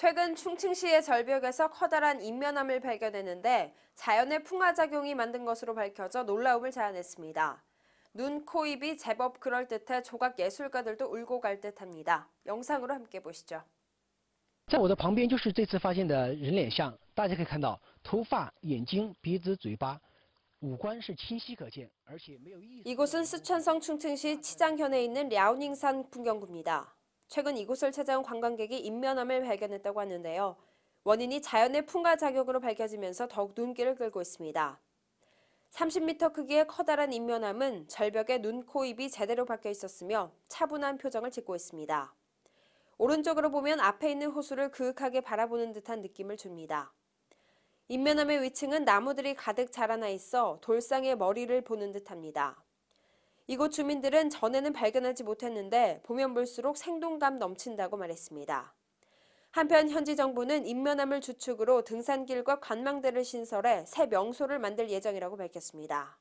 최근 충칭시의 절벽에서 커다란 인면암을 발견했는데 자연의 풍화작용이 만든 것으로 밝혀져 놀라움을 자아냈습니다. 눈, 코, 입이 제법 그럴듯해 조각 예술가들도 울고 갈 듯합니다. 영상으로 함께 보시죠. 在我的旁边就是这次发现的人脸像，大家可以看到头发、眼睛、鼻子、嘴巴，五官是清晰可见，而且没有一。이곳은 쓰촨성 충칭시 치장현에 있는 랴오닝산 풍경구입니다. 최근 이곳을 찾아온 관광객이 인면암을 발견했다고 하는데요. 원인이 자연의 풍가 자격으로 밝혀지면서 더욱 눈길을 끌고 있습니다. 30m 크기의 커다란 인면암은 절벽에 눈, 코, 입이 제대로 박혀 있었으며 차분한 표정을 짓고 있습니다. 오른쪽으로 보면 앞에 있는 호수를 그윽하게 바라보는 듯한 느낌을 줍니다. 인면암의 위층은 나무들이 가득 자라나 있어 돌상의 머리를 보는 듯합니다. 이곳 주민들은 전에는 발견하지 못했는데 보면 볼수록 생동감 넘친다고 말했습니다. 한편 현지 정부는 인면암을 주축으로 등산길과 관망대를 신설해 새 명소를 만들 예정이라고 밝혔습니다.